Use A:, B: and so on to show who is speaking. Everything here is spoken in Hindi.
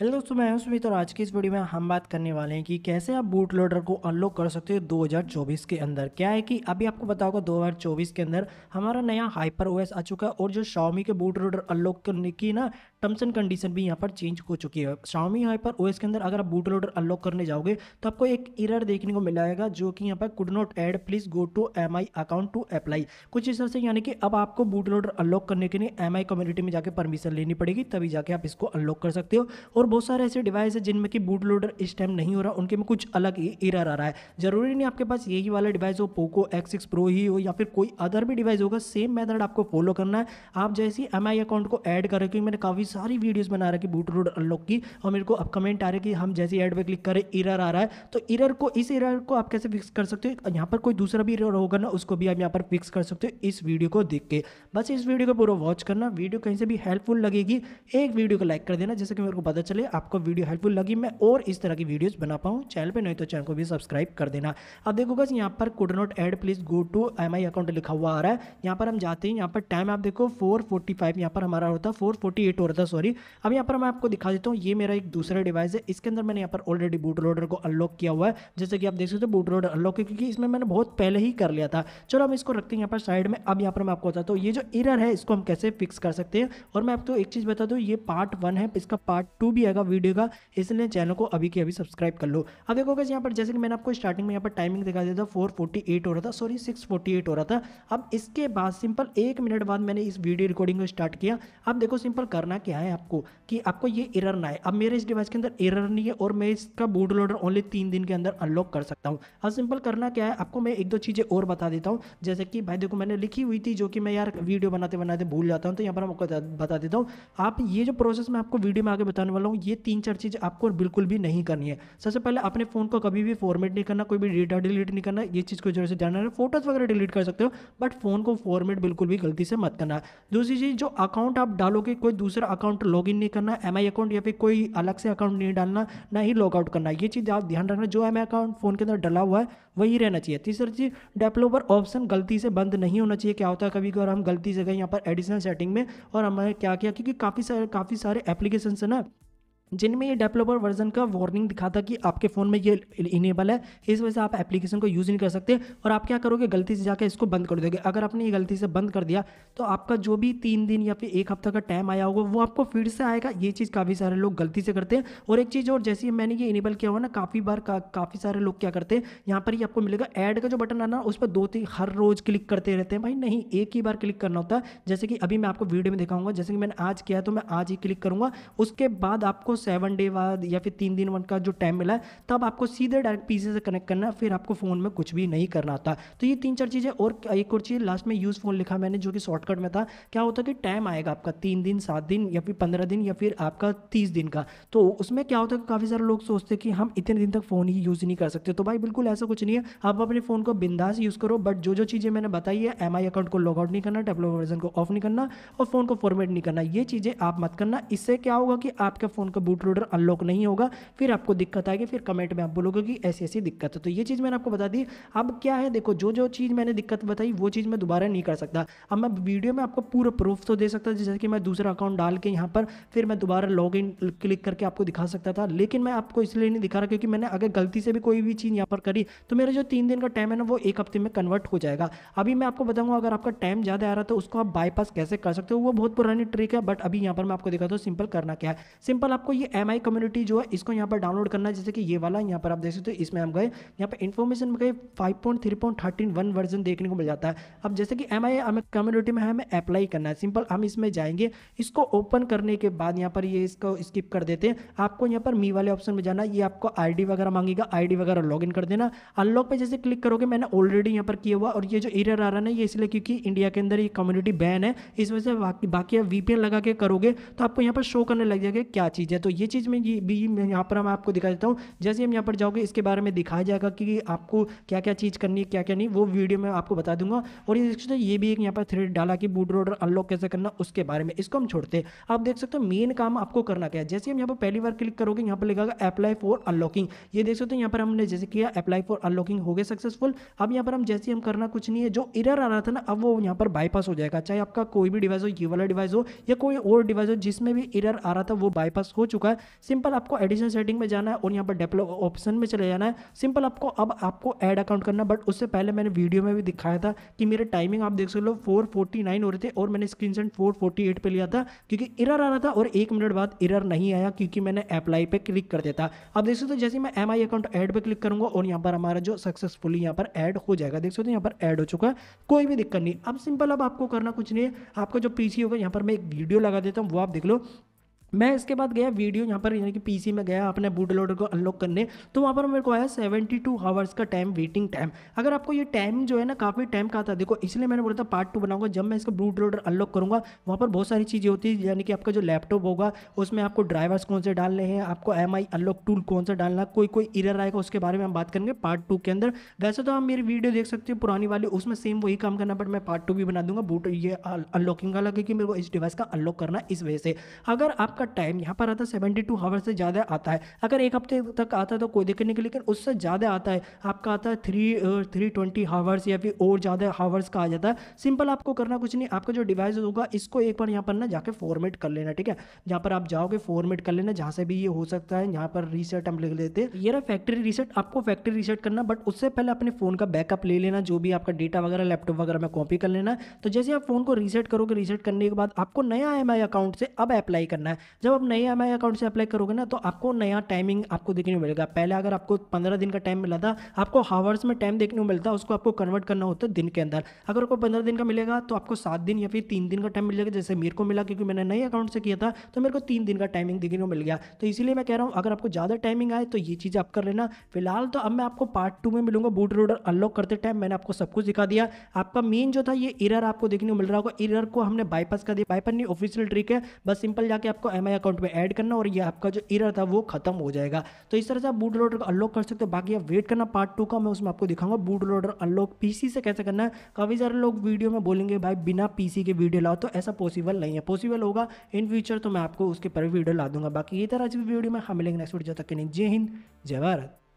A: हेलो दोस्तों मैं हूं सुमित और आज की इस वीडियो में हम बात करने वाले हैं कि कैसे आप बूट लोडर को अनलॉक कर सकते हो 2024 के अंदर क्या है कि अभी आपको बताओगे 2024 के अंदर हमारा नया हाइपर ओएस आ चुका है और जो शाओमी के बूट लोडर अनलॉक करने की ना टर्म्स एंड कंडीशन भी यहाँ पर चेंज हो चुकी है शाओमी हाइपर ओएस के अंदर अगर आप बूट लोडर अनलॉक करने जाओगे तो आपको एक इरर देखने को मिलाएगा जो कि यहाँ पर could not add please go to M account to apply कुछ इस तरह से यानी कि अब आपको बूट लोडर अनलॉक करने के लिए एम कम्युनिटी में जाकर परमिशन लेनी पड़ेगी तभी जाके आप इसको अनलॉक कर सकते हो और बहुत सारे ऐसे डिवाइस है जिनमें कि बूट लोडर इस टाइम नहीं हो रहा उनके में कुछ अलग ही आ रहा है जरूरी नहीं आपके पास यही वाला डिवाइस हो पोको एक्स सिक्स प्रो ही हो या फिर कोई अदर भी डिवाइस होगा सेम मेथड आपको फॉलो करना है आप जैसे ही एम अकाउंट को ऐड करें क्योंकि मैंने काफ़ी सारी वीडियोज़ बना रखी बूट लोडर अनलॉक की और मेरे को अब कमेंट आ रहे कि हम जैसे ऐड पर क्लिक करें इरर आ रहा है तो इरर को इस इरर को आप कैसे फिक्स कर सकते हो यहाँ पर कोई दूसरा भी इरर होगा ना उसको भी आप यहाँ पर फिक्स कर सकते हो इस वीडियो को देख के बस इस वीडियो को पूरा वॉच करना वीडियो कहीं से भी हेल्पफुल लगेगी एक वीडियो को लाइक कर देना जैसे कि मेरे को पता चले चले आपको वीडियो हेल्पफुल लगी मैं और इस तरह की वीडियोज़ बना पाऊँ चैनल पर नहीं तो चैनल को भी सब्सक्राइब कर देना अब देखो बस यहाँ पर could not add please go to M account लिखा हुआ आ रहा है यहाँ पर हम जाते हैं यहाँ पर टाइम आप देखो फोर फोर्टी पर हमारा होता है फोर फोर्टी एट हो रहा था सॉरी अब यहाँ पर मैं आपको दिखा देता हूँ ये मेरा एक दूसरा डिवाइस है इसके अंदर मैंने यहाँ पर ऑलरेडी बूट लोडर को अनलॉक किया हुआ है जैसे कि आप देख सकते हो बूट लोडर अनलॉक क्योंकि इसमें मैंने बहुत पहले ही कर लिया था चलो हम इसको रखते हैं यहाँ पर साइड में अब यहाँ पर मैं आपको बताता हूँ ये जो इरर है इसको हम कैसे फिक्स कर सकते हैं और मैं आपको एक चीज़ बता दूँ ये पार्ट वन है इसका पार्ट टू भी रहेगा वीडियो का इसलिए चैनल को अभी के अभी सब्सक्राइब कर लो अब देखो कैसे यहाँ पर जैसे कि मैंने आपको स्टार्टिंग में यहाँ पर टाइमिंग दिखा दिया था फोर हो रहा था सॉरी सिक्स हो रहा था अब इसके बाद सिंपल एक मिनट बाद मैंने इस वीडियो रिकॉर्डिंग को स्टार्ट किया अब देखो सिंपल करना क्या है आपको कि आपको ये एरर ना है अब मेरे इस डिवाइस के अंदर एरर नहीं है और मैं इसका बूट लोडर ओनली तीन दिन के अंदर अनलॉक कर सकता हूँ अब सिंपल करना क्या है आपको मैं एक दो चीज़ें और बता देता हूँ जैसे कि भाई देखो मैंने लिखी हुई थी जो कि मैं यार वीडियो बनाते बनाते भूल जाता हूँ तो यहाँ पर मैं बता देता हूँ आप ये जो प्रोसेस मैं आपको वीडियो में आगे बताने वाला हूँ ये तीन चार चीज़ आपको बिल्कुल भी नहीं करनी है सबसे पहले अपने फ़ोन को कभी भी फॉर्मेट नहीं करना कोई भी डेटा डिलीट नहीं करना ये चीज़ को जरूर से ध्यान है फोटोज़ वगैरह डिलीट कर सकते हो बट फ़ोन को फॉर्मेट बिल्कुल भी गलती से मत करना दूसरी चीज़ जो अकाउंट आप डालोगे कोई दूसरा अकाउंट लॉग नहीं करना एम अकाउंट या फिर कोई अलग से अकाउंट नहीं डालना ना ही लॉग आउट करना ये चीज़ आप ध्यान रखना जो एम अकाउंट फ़ोन के अंदर डला हुआ है वही रहना चाहिए तीसरी चीज़ डेवलपर ऑप्शन गलती से बंद नहीं होना चाहिए क्या होता है कभी कभार हम गलती से गए यहाँ पर एडिशनल सेटिंग में और हमें क्या किया क्योंकि काफ़ी सारे काफ़ी सारे एप्लीकेशन है ना जिनमें ये डेवलपर वर्जन का वार्निंग दिखा था कि आपके फ़ोन में ये इनेबल है इस वजह से आप एप्लीकेशन को यूज़ नहीं कर सकते और आप क्या करोगे गलती से जाकर इसको बंद कर दोगे अगर आपने ये गलती से बंद कर दिया तो आपका जो भी तीन दिन या फिर एक हफ्ता का टाइम आया होगा वो आपको फिर से आएगा ये चीज़ काफ़ी सारे लोग गलती से करते हैं और एक चीज़ और जैसे मैंने ये इनेबल किया हुआ ना काफ़ी बार का, काफ़ी सारे लोग क्या करते हैं यहाँ पर ही आपको मिलेगा ऐड का जो बटन आना उस पर दो तीन हर रोज़ क्लिक करते रहते हैं भाई नहीं एक ही बार क्लिक करना होता है जैसे कि अभी मैं आपको वीडियो में दिखाऊंगा जैसे कि मैंने आज किया तो मैं आज ही क्लिक करूँगा उसके बाद आपको सेवन डे बाद या फिर तीन दिन का जो टाइम मिला है तब आपको सीधे डायरेक्ट पीसी से कनेक्ट करना है फिर आपको फ़ोन में कुछ भी नहीं करना था तो ये तीन चार चीज़ें और एक और चीज़ लास्ट में यूज़ फ़ोन लिखा मैंने जो कि शॉर्टकट में था क्या होता कि टाइम आएगा आपका तीन दिन सात दिन या फिर पंद्रह दिन या फिर आपका तीस दिन का तो उसमें क्या होता है काफ़ी सारे लोग सोचते कि हम इतने दिन तक फ़ोन ही यूज़ नहीं कर सकते तो भाई बिल्कुल ऐसा कुछ नहीं है आप अपने फ़ोन को बिंदास यूज़ करो बट जो जो चीज़ें मैंने बताई है एम अकाउंट को लॉगआउट नहीं करना डेवलपर वर्जन को ऑफ नहीं करना और फ़ोन को फॉर्मेट नहीं करना ये चीज़ें आप मत करना इससे क्या होगा कि आपके फ़ोन का बूट लोडर अनलॉक नहीं होगा फिर आपको दिक्कत आएगी फिर कमेंट में आप बोलोगे कि ऐसी ऐसी दिक्कत है तो ये चीज़ मैंने आपको बता दी अब क्या है देखो जो जो चीज़ मैंने दिक्कत बताई वो चीज़ मैं दोबारा नहीं कर सकता अब मैं वीडियो में आपको पूरा प्रूफ तो दे सकता जैसे कि मैं दूसरा अकाउंट डाल के यहाँ पर फिर मैं दोबारा लॉग इन क्लिक करके आपको दिखा सकता था लेकिन मैं आपको इसलिए नहीं दिखा रहा क्योंकि मैंने अगर गलती से भी कोई भी चीज़ यहाँ पर करी तो मेरा जो तीन दिन का टाइम है ना वो एक हफ्ते में कन्वर्ट हो जाएगा अभी मैं आपको बताऊँगा अगर आपका टाइम ज़्यादा आ रहा तो उसको आप बाईपास कैसे कर सकते हो वो बहुत पुरानी ट्रिक है बट अभी यहाँ पर मैं आपको दिखाता हूँ सिंपल करना क्या है सिंपल आपको ये एम आई कम्युनिटी जो है इसको यहाँ पर डाउनलोड करना है जैसे कि ये वाला यहाँ पर आप देख सकते हो इसमें हम गए यहाँ पर इन्फॉर्मेशन में गए five point three point thirteen one version देखने को मिल जाता है अब जैसे कि एम आई हमें कम्युनिटी में हमें अप्लाई करना है सिंपल हम इसमें जाएंगे इसको ओपन करने के बाद यहाँ पर ये इसको स्किप कर देते हैं आपको यहाँ पर मी वाले ऑप्शन में जाना ये आपको डी वगैरह मांगेगा डी वगैरह इन कर देना अनलॉक पर जैसे क्लिक करोगे मैंने ऑलरेडी यहाँ पर किया हुआ और ये जो एरर आ रहा है ये इसलिए क्योंकि इंडिया के अंदर ये कम्युनिटी बैन है इस वजह से बाकी बाकी आप वीपीएन लगा के करोगे तो आपको यहाँ पर शो करने लग जाएगा क्या चीज़ है तो तो ये चीज़ में ये भी मैं यहाँ पर हम आपको दिखा देता हूँ जैसे हम यहाँ पर जाओगे इसके बारे में दिखाया जाएगा कि आपको क्या क्या चीज़ करनी है क्या क्या नहीं वो वीडियो में आपको बता दूंगा और ये देख सकते हो ये भी एक यहाँ पर थ्रेड डाला कि बूट रोडर अनलॉक कैसे करना उसके बारे में इसको हम छोड़ते हैं आप देख सकते हो मेन काम आपको करना क्या है जैसे हम यहाँ पर पहली बार क्लिक करोगे यहाँ पर लिखा अप्लाई फॉर अनलॉकिंग ये देख सकते हो यहाँ पर हमने जैसे किया अप्लाई फॉर अनलॉकिंग हो गए सक्सेसफुल अब यहाँ पर हम जैसे हम करना कुछ नहीं है जो इरर आ रहा था ना अब वो यहाँ पर बाईपास हो जाएगा चाहे आपका कोई भी डिवाइस हो ये वाला डिवाइस हो या कोई और डिवाइस हो जिसमें भी इरर आ रहा था वो बाईपास हो चुका चुका है सिंपल आपको एडिशन सेटिंग में जाना है और यहाँ पर डेवलप ऑप्शन में चले जाना है सिंपल आपको अब आपको ऐड अकाउंट करना बट उससे पहले मैंने वीडियो में भी दिखाया था कि मेरे टाइमिंग आप देख सकते हो फोर हो रहे थे और मैंने स्क्रीन सेट फोर फोर्टी लिया था क्योंकि इरर आ रहा था और एक मिनट बाद इरर नहीं आया क्योंकि मैंने अप्लाई पर क्लिक कर दिया था अब देख सकते हो जैसे मैं एम अकाउंट एड पर क्लिक करूँगा और यहाँ पर हमारा जो सक्सेसफुली यहाँ पर एड हो जाएगा देख सकते हो यहाँ पर एड हो चुका है कोई भी दिक्कत नहीं अब सिंपल अब आपको करना कुछ नहीं है आपका जो पीसी होगा यहाँ पर मैं एक वीडियो लगा देता हूँ वो आप देख लो मैं इसके बाद गया वीडियो यहाँ पर यानी कि पीसी में गया अपने बूट लोडर को अनलॉक करने तो वहाँ पर मेरे को आया 72 टू आवर्स का टाइम वेटिंग टाइम अगर आपको ये टाइम जो है ना काफ़ी टाइम का आता देखो इसलिए मैंने बोला था पार्ट टू बनाऊंगा जब मैं इसका बूट लोडर अनलॉक करूँगा वहाँ पर बहुत सारी चीज़ें होती है यानी कि आपका जो लैपटॉप होगा उसमें आपको ड्राइवर्स कौन से डालने हैं आपको एम अनलॉक टूल कौन सा डालना कोई कोई इरर आएगा उसके बारे में हम बात करेंगे पार्ट टू के अंदर वैसे तो आप मेरी वीडियो देख सकते हो पुरानी वाली उसमें सेम वही काम करना बट मैं पार्ट टू भी बना दूंगा बूट ये अनलॉकिंग का लगे कि मेरे को इस डिवाइस का अनलॉक करना इस वजह से अगर आप आपका टाइम यहाँ पर आता है सेवेंटी टू आवर से ज़्यादा आता है अगर एक हफ्ते तक आता है तो कोई दिक्कत नहीं लेकिन उससे ज़्यादा आता है आपका आता है थ्री थ्री ट्वेंटी हावर्स या फिर और ज़्यादा हावर्स का आ जाता है सिंपल आपको करना कुछ नहीं आपका जो डिवाइस होगा इसको एक बार यहाँ पर ना जाके फॉर्मेट कर लेना ठीक है जहाँ पर आप जाओगे फॉर्मेट कर लेना जहाँ से भी ये हो सकता है यहाँ पर रीसेट हम लिख लेते हैं ये रहा फैक्ट्री रीसेट आपको फैक्ट्री रीसेट करना बट उससे पहले अपने फ़ोन का बैकअप ले लेना जो भी आपका डेटा वगैरह लैपटॉप वगैरह में कॉपी कर लेना तो जैसे आप फ़ोन को रीसेट करोगे रीसेट करने के बाद आपको नया एम अकाउंट से अब अप्लाई करना है जब आप नए एम अकाउंट से अप्लाई करोगे ना तो आपको नया टाइमिंग आपको देखने को मिलेगा पहले अगर आपको पंद्रह दिन का टाइम मिला था आपको हावर्स में टाइम देखने को मिलता उसको आपको कन्वर्ट करना होता है दिन के अंदर अगर आपको पंद्रह दिन का मिलेगा तो आपको सात दिन या फिर तीन दिन का टाइम मिलेगा जैसे मेरे को मिला क्योंकि मैंने नए अकाउंट से किया था तो मेरे को तीन दिन का टाइमिंग देखने को मिल गया तो इसीलिए मैं कह रहा हूँ अगर आपको ज़्यादा टाइमिंग आए तो ये चीज़ आप कर लेना फिलहाल तो अब मैं आपको पार्ट टू में मिलूंगा बूट रोडर अनलॉक करते टाइम मैंने आपको सब कुछ दिखा दिया आपका मेन जो था ये इरर आपको देखने को मिल रहा होगा इरर को हमने बाईपास कर दिया बाईपास नहीं ऑफिशियल ट्रिक है बस सिंपल जाके आपको एम अकाउंट में ऐड करना और ये आपका जो इरर था वो खत्म हो जाएगा तो इस तरह से आप बूट लोडर को अनलॉक कर सकते हो बाकी आप वेट करना पार्ट टू का मैं उसमें आपको दिखाऊंगा बूट लोडर अनलॉक पीसी से कैसे करना है काफ़ी सारे लोग वीडियो में बोलेंगे भाई बिना पीसी के वीडियो लाओ तो ऐसा पॉसिबल नहीं है पॉसिबल होगा इन फ्यूचर तो मैं आपको उसके पर वीडियो ला दूंगा बाकी ये तरह वीडियो में हम मिलेंगे नेक्स्ट वीडियो तक के नहीं जय हिंद जय भारत